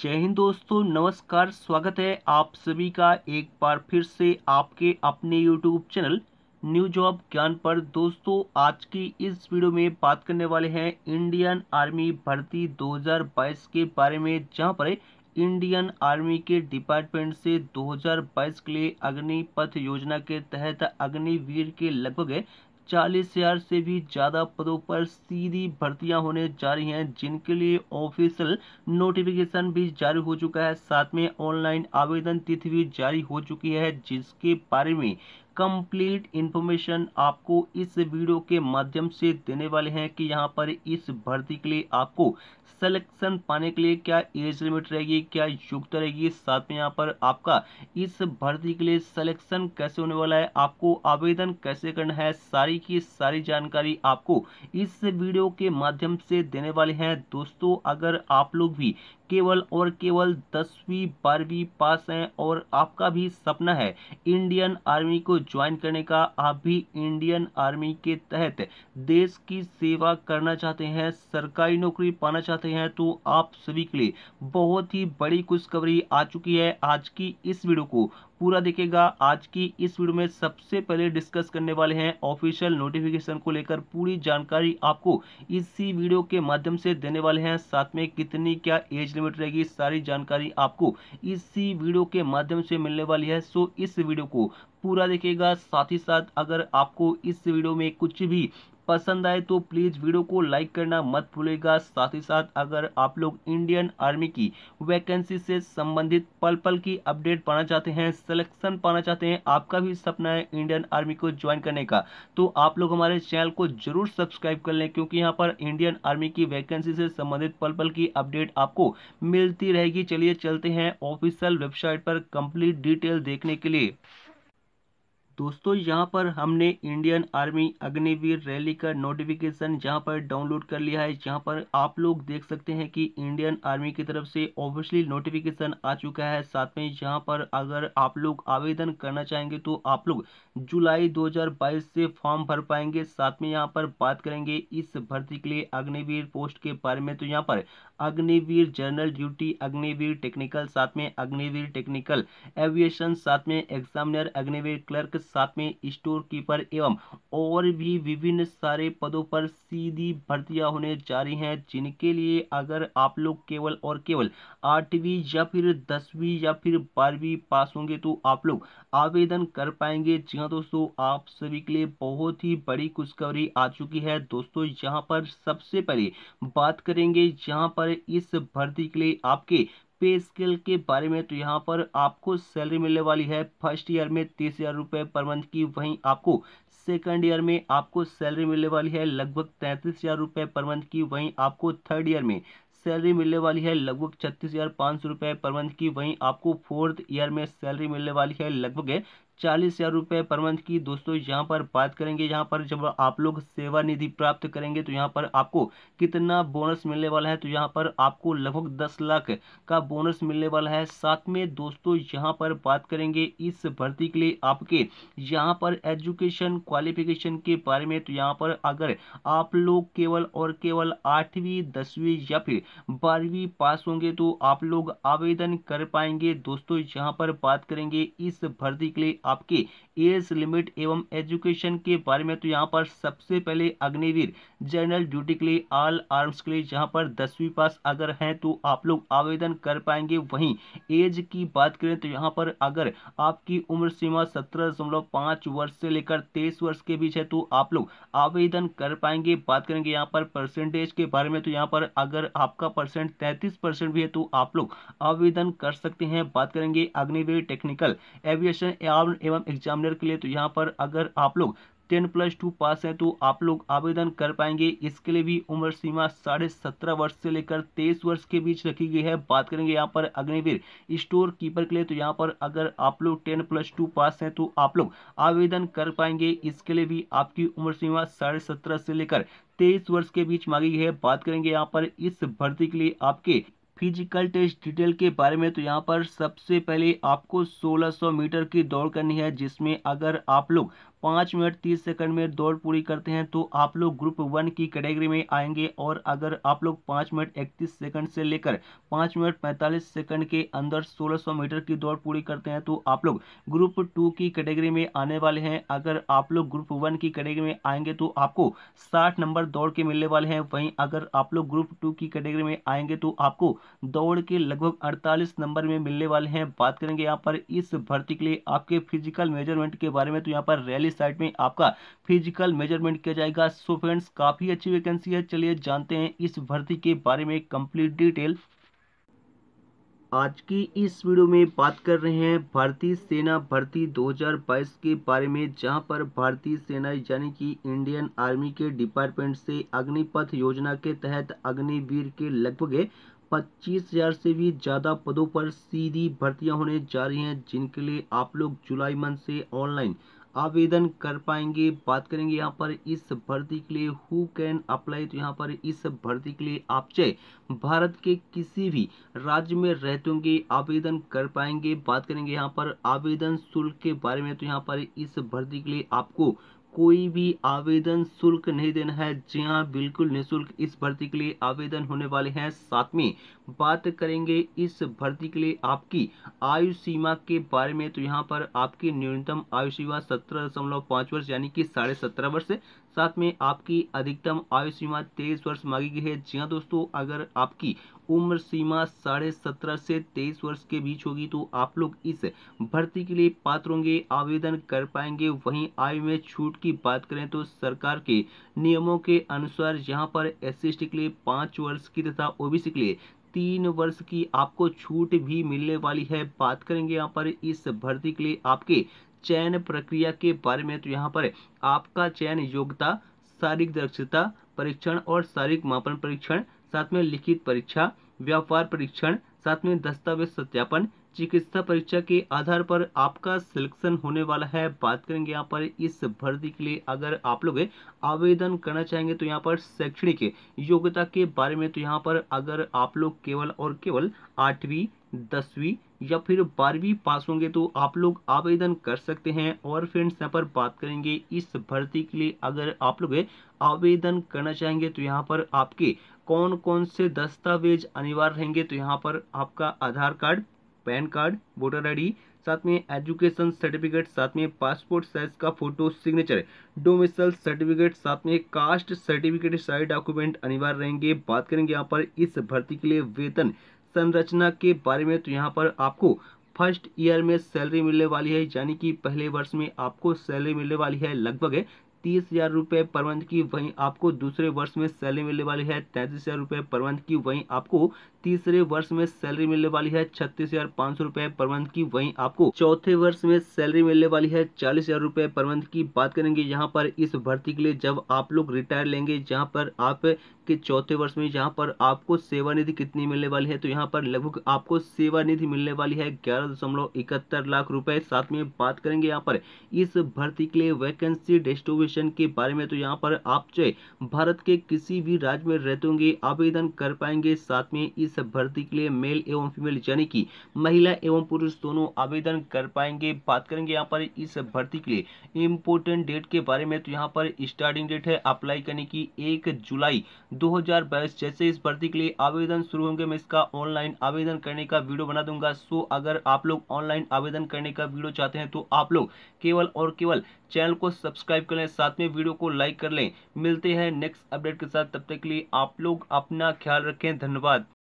जय हिंद दोस्तों नमस्कार स्वागत है आप सभी का एक बार फिर से आपके अपने यूट्यूब चैनल न्यू जॉब ज्ञान पर दोस्तों आज की इस वीडियो में बात करने वाले हैं इंडियन आर्मी भर्ती 2022 के बारे में जहां पर इंडियन आर्मी के डिपार्टमेंट से 2022 के लिए अग्निपथ योजना के तहत अग्निवीर के लगभग चालीस हजार से भी ज़्यादा पदों पर सीधी भर्तियां होने जा रही हैं जिनके लिए ऑफिशियल नोटिफिकेशन भी जारी हो चुका है साथ में ऑनलाइन आवेदन तिथि भी जारी हो चुकी है जिसके बारे में कंप्लीट इन्फॉर्मेशन आपको इस वीडियो के माध्यम से देने वाले हैं कि यहाँ पर इस भर्ती के लिए आपको सिलेक्शन पाने के लिए क्या एज लिमिट रहेगी क्या योग्यता रहेगी साथ में यहाँ पर आपका इस भर्ती के लिए सिलेक्शन कैसे होने वाला है आपको आवेदन कैसे करना है सारी की सारी जानकारी आपको इस वीडियो के माध्यम से देने वाले हैं दोस्तों अगर आप लोग भी केवल और केवल दसवीं बारहवीं पास हैं और आपका भी सपना है इंडियन आर्मी को ज्वाइन करने का आप भी इंडियन आर्मी के तहत देश की सेवा करना चाहते हैं सरकारी नौकरी पाना चाहते हैं तो आप सभी के लिए बहुत ही बड़ी खुशखबरी आ चुकी है आज की इस वीडियो को पूरा देखिएगा आज की इस वीडियो में सबसे पहले डिस्कस करने वाले हैं ऑफिशियल नोटिफिकेशन को लेकर पूरी जानकारी आपको इसी वीडियो के माध्यम से देने वाले हैं साथ में कितनी क्या एज लिमिट रहेगी सारी जानकारी आपको इसी वीडियो के माध्यम से मिलने वाली है सो इस वीडियो को पूरा देखिएगा साथ ही साथ अगर आपको इस वीडियो में कुछ भी पसंद आए तो प्लीज़ वीडियो को लाइक करना मत भूलेगा साथ ही साथ अगर आप लोग इंडियन आर्मी की वैकेंसी से संबंधित पल पल की अपडेट पाना चाहते हैं सिलेक्शन पाना चाहते हैं आपका भी सपना है इंडियन आर्मी को ज्वाइन करने का तो आप लोग हमारे चैनल को जरूर सब्सक्राइब कर लें क्योंकि यहाँ पर इंडियन आर्मी की वैकेंसी से संबंधित पल पल की अपडेट आपको मिलती रहेगी चलिए चलते हैं ऑफिशियल वेबसाइट पर कंप्लीट डिटेल देखने के लिए दोस्तों यहाँ पर हमने इंडियन आर्मी अग्निवीर रैली का नोटिफिकेशन जहाँ पर डाउनलोड कर लिया है जहाँ पर आप लोग देख सकते हैं कि इंडियन आर्मी की तरफ से ऑफिशियली नोटिफिकेशन आ चुका है साथ में यहाँ पर अगर आप लोग आवेदन करना चाहेंगे तो आप लोग जुलाई 2022 से फॉर्म भर पाएंगे साथ में यहाँ पर बात करेंगे इस भर्ती के लिए अग्निवीर पोस्ट के बारे में तो यहाँ पर Agniveer general duty Agniveer technical साथ में अग्निवीर टेक्निकल एविएशन साथ में एग्जामिनर अग्निवीर क्लर्क साथ में स्टोर कीपर एवं और भी विभिन्न सारे पदों पर सीधी भर्तियां होने जा रही हैं जिनके लिए अगर आप लोग केवल और केवल आठवीं या फिर दसवीं या फिर बारहवीं पास होंगे तो आप लोग आवेदन कर पाएंगे जी हाँ दोस्तों आप सभी के लिए बहुत ही बड़ी खुशखबरी आ चुकी है दोस्तों यहाँ पर सबसे पहले बात करेंगे यहाँ पर पर इस भर्ती के लिए आपके पे स्केल के बारे में तो यहाँ पर आपको सैलरी मिलने वाली है फर्स्ट ईयर में तीस हज़ार रुपये पर मंथ की वहीं आपको सेकंड ईयर में आपको सैलरी मिलने वाली है लगभग तैंतीस हज़ार रुपये पर मंथ की वहीं आपको थर्ड ईयर में सैलरी मिलने वाली है लगभग छत्तीस हज़ार पाँच सौ रुपये पर मंथ की वहीं आपको फोर्थ ईयर में सैलरी मिलने वाली है लगभग चालीस हज़ार रुपये पर मंथ की दोस्तों यहाँ पर बात करेंगे यहाँ पर जब आप लोग सेवा निधि प्राप्त करेंगे तो यहाँ पर आपको कितना बोनस मिलने वाला है तो यहाँ पर आपको लगभग दस लाख का बोनस मिलने वाला है साथ में दोस्तों यहाँ पर बात करेंगे इस भर्ती के लिए आपके यहाँ पर एजुकेशन क्वालिफिकेशन के बारे में तो यहाँ पर अगर आप लोग केवल और केवल आठवीं दसवीं या फिर बारहवीं पास होंगे तो आप लोग आवेदन कर पाएंगे दोस्तों यहाँ पर बात करेंगे इस भर्ती के लिए आपके एज लिमिट एवं एजुकेशन के बारे में तो यहाँ पर सबसे पहले अग्निवीर जनरल ड्यूटी के लिए ऑल आर्म्स के लिए जहाँ पर दसवीं पास अगर हैं तो आप लोग आवेदन कर पाएंगे वहीं एज की बात करें तो यहाँ पर अगर आपकी उम्र सीमा सत्रह दशमलव पाँच वर्ष से लेकर तेईस वर्ष के बीच है तो आप लोग आवेदन कर पाएंगे बात करेंगे यहाँ पर परसेंटेज के बारे में तो यहाँ पर अगर आपका परसेंट तैंतीस भी है तो आप लोग आवेदन कर सकते हैं बात करेंगे अग्निवीर टेक्निकल एविएशन एवं स्टूडेंट एवं एग्जामिनर के लिए तो यहाँ पर अगर आप लोग टेन प्लस टू पास है तो आप लोग आवेदन कर पाएंगे इसके लिए भी उम्र सीमा साढ़े सत्रह वर्ष से लेकर तेईस वर्ष के बीच रखी गई है बात करेंगे यहाँ पर अग्निवीर स्टोर कीपर के लिए तो यहाँ पर अगर आप लोग टेन प्लस टू पास हैं तो आप लोग आवेदन कर पाएंगे इसके लिए भी आपकी उम्र सीमा साढ़े सत्रह से लेकर तेईस वर्ष के बीच मांगी है बात करेंगे यहाँ पर इस भर्ती के लिए आपके फिजिकल टेस्ट डिटेल के बारे में तो यहाँ पर सबसे पहले आपको 1600 मीटर की दौड़ करनी है जिसमें अगर आप लोग पाँच मिनट तीस सेकंड में दौड़ पूरी करते हैं तो आप लोग ग्रुप वन की कैटेगरी में आएंगे और अगर आप लोग पाँच मिनट इकतीस सेकंड से लेकर पाँच मिनट पैंतालीस सेकंड के अंदर सोलह सौ मीटर की दौड़ पूरी करते हैं तो आप लोग ग्रुप टू की कैटेगरी में आने वाले हैं अगर आप लोग ग्रुप वन की कैटेगरी में आएंगे तो आपको साठ नंबर दौड़ के मिलने वाले हैं वहीं अगर आप लोग ग्रुप टू की कैटेगरी में आएंगे तो आपको दौड़ के लगभग अड़तालीस नंबर में मिलने वाले हैं बात करेंगे यहाँ पर इस भर्ती के लिए आपके फिजिकल मेजरमेंट के बारे में तो यहाँ पर रैली इस साइट में आपका फिजिकल मेजरमेंट किया जाएगा सो फ्रेंड्स काफ़ी अच्छी वैकेंसी है चलिए जानते हैं इस भर्ती के बारे में कंप्लीट डिटेल आज की इस वीडियो में बात कर रहे हैं भारतीय सेना भर्ती 2022 के बारे में जहां पर भारतीय सेना यानी कि इंडियन आर्मी के डिपार्टमेंट से अग्निपथ योजना के तहत अग्निवीर के लगभग पच्चीस हज़ार से भी ज़्यादा पदों पर सीधी भर्तियां होने जा रही हैं जिनके लिए आप लोग जुलाई मंथ से ऑनलाइन आवेदन कर पाएंगे बात करेंगे यहाँ पर इस भर्ती के लिए हु कैन अप्लाई तो यहाँ पर इस भर्ती के लिए आप चाहे भारत के किसी भी राज्य में रहते होंगे आवेदन कर पाएंगे बात करेंगे यहाँ पर आवेदन शुल्क के बारे में तो यहाँ पर इस भर्ती के लिए आपको कोई भी आवेदन शुल्क नहीं देना है जी हाँ बिल्कुल निःशुल्क इस भर्ती के लिए आवेदन होने वाले हैं सातवीं बात करेंगे इस भर्ती के लिए आपकी आयु सीमा के बारे में तो यहाँ पर आपकी न्यूनतम आयु सीमा सत्रह दशमलव पाँच वर्ष यानी कि साढ़े सत्रह वर्ष साथ में आपकी अधिकतम आयु सीमा तेईस वर्ष मांगी गई है जी हाँ दोस्तों अगर आपकी उम्र सीमा साढ़े सत्रह से तेईस वर्ष के बीच होगी तो आप लोग इस भर्ती के लिए पात्र होंगे आवेदन कर पाएंगे वहीं आयु में छूट की बात करें तो सरकार के नियमों के अनुसार यहां पर एस सी के लिए पाँच वर्ष की तथा ओबीसी के लिए तीन वर्ष की आपको छूट भी मिलने वाली है बात करेंगे यहाँ पर इस भर्ती के लिए आपके चयन प्रक्रिया के बारे में तो यहाँ पर आपका चयन योग्यता शारीरिक दक्षता परीक्षण और शारीरिक मापन परीक्षण साथ में लिखित परीक्षा व्यापार परीक्षण साथ में दस्तावेज सत्यापन चिकित्सा परीक्षा के आधार पर आपका सिलेक्शन होने वाला है बात करेंगे यहाँ पर इस भर्ती के लिए अगर आप लोग आवेदन करना चाहेंगे तो यहाँ पर शैक्षणिक योग्यता के बारे में तो यहाँ पर अगर आप लोग केवल और केवल आठवीं दसवीं या फिर बारहवीं पास होंगे तो आप लोग आवेदन कर सकते हैं और फ्रेंड्स यहाँ पर बात करेंगे इस भर्ती के लिए अगर आप लोग आवेदन करना चाहेंगे तो यहाँ पर आपके कौन कौन से दस्तावेज अनिवार्य रहेंगे तो यहाँ पर आपका Aadhaar card pan card voter ID साथ में एजुकेशन सर्टिफिकेट साथ में पासपोर्ट साइज का फोटो सिग्नेचर डोमिसल सर्टिफिकेट साथ में कास्ट सर्टिफिकेट सारे डॉक्यूमेंट अनिवार्य रहेंगे बात करेंगे यहाँ पर इस भर्ती के लिए वेतन संरचना के बारे में तो यहाँ पर आपको फर्स्ट ईयर में सैलरी मिलने वाली है यानी कि पहले वर्ष में आपको सैलरी मिलने वाली है लगभग तीस हज़ार रुपये पर मंथ की वहीं आपको दूसरे वर्ष में सैलरी मिलने वाली है तैंतीस हज़ार रुपये पर मंथ की वहीं आपको तीसरे वर्ष में सैलरी मिलने वाली है छत्तीस हजार पाँच सौ रुपए पर मंथ की वहीं आपको चौथे वर्ष में सैलरी मिलने वाली है चालीस हजार रुपए पर मंथ की बात करेंगे यहाँ पर इस भर्ती के लिए जब आप लोग रिटायर लेंगे जहाँ पर आप के चौथे वर्ष में यहाँ पर आपको सेवानिधि कितनी मिलने वाली है तो यहाँ पर लगभग आपको सेवानिधि मिलने वाली है ग्यारह दशमलव इकहत्तर लाख रुपए साथ में बात करेंगे यहाँ पर इस भर्ती के लिए वैकेंसी डिस्ट्रीब्यूशन के बारे में तो यहाँ पर आप चाहे भारत के किसी भी राज्य में रहते होंगे आवेदन कर पाएंगे साथ में इस इस भर्ती के लिए मेल एवं फीमेल यानी कि महिला एवं पुरुष दोनों आवेदन कर पाएंगे बात करेंगे यहाँ पर इस भर्ती के लिए इम्पोर्टेंट डेट के बारे में तो यहाँ पर स्टार्टिंग डेट है अप्लाई करने की एक जुलाई दो जैसे इस भर्ती के लिए आवेदन शुरू होंगे मैं इसका ऑनलाइन आवेदन करने का वीडियो बना दूंगा सो अगर आप लोग ऑनलाइन आवेदन करने का वीडियो चाहते हैं तो आप लोग केवल और केवल चैनल को सब्सक्राइब कर लें साथ में वीडियो को लाइक कर लें मिलते हैं नेक्स्ट अपडेट के साथ तब तक के लिए आप लोग अपना ख्याल रखें धन्यवाद